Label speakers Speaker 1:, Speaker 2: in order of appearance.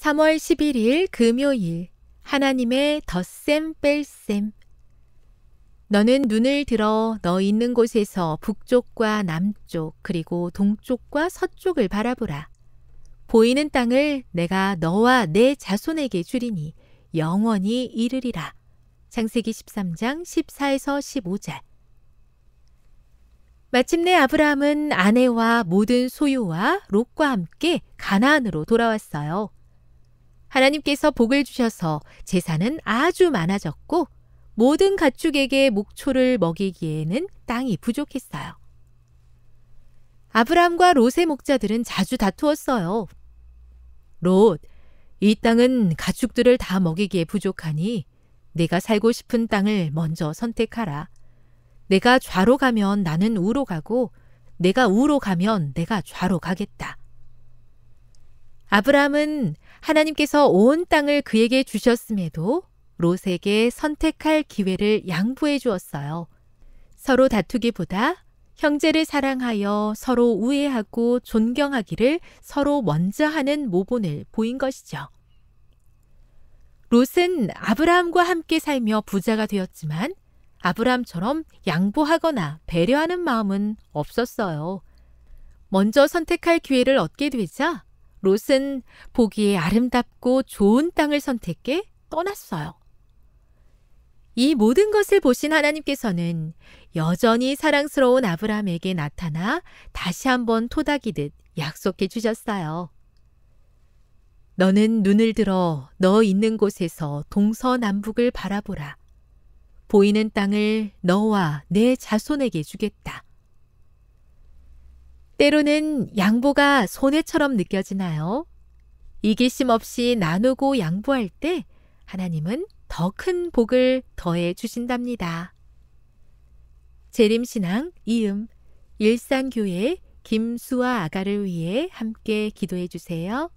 Speaker 1: 3월 11일 금요일 하나님의 덧셈 뺄셈 너는 눈을 들어 너 있는 곳에서 북쪽과 남쪽 그리고 동쪽과 서쪽을 바라보라. 보이는 땅을 내가 너와 내 자손에게 주리니 영원히 이르리라. 창세기 13장 14에서 15절. 마침내 아브라함은 아내와 모든 소유와 롯과 함께 가나안으로 돌아왔어요. 하나님께서 복을 주셔서 재산은 아주 많아졌고 모든 가축에게 목초를 먹이기에는 땅이 부족했어요. 아브람과 롯의 목자들은 자주 다투었어요. 롯, 이 땅은 가축들을 다 먹이기에 부족하니 내가 살고 싶은 땅을 먼저 선택하라. 내가 좌로 가면 나는 우로 가고 내가 우로 가면 내가 좌로 가겠다. 아브라함은 하나님께서 온 땅을 그에게 주셨음에도 롯에게 선택할 기회를 양보해 주었어요. 서로 다투기보다 형제를 사랑하여 서로 우애하고 존경하기를 서로 먼저 하는 모본을 보인 것이죠. 롯은 아브라함과 함께 살며 부자가 되었지만 아브라함처럼 양보하거나 배려하는 마음은 없었어요. 먼저 선택할 기회를 얻게 되자 롯은 보기에 아름답고 좋은 땅을 선택해 떠났어요. 이 모든 것을 보신 하나님께서는 여전히 사랑스러운 아브라함에게 나타나 다시 한번 토닥이듯 약속해 주셨어요. 너는 눈을 들어 너 있는 곳에서 동서남북을 바라보라. 보이는 땅을 너와 내 자손에게 주겠다. 때로는 양보가 손해처럼 느껴지나요? 이기심 없이 나누고 양보할 때 하나님은 더 큰 복을 더해 주신답니다. 재림신앙 이음 일산교회 김수아 아가를 위해 함께 기도해 주세요.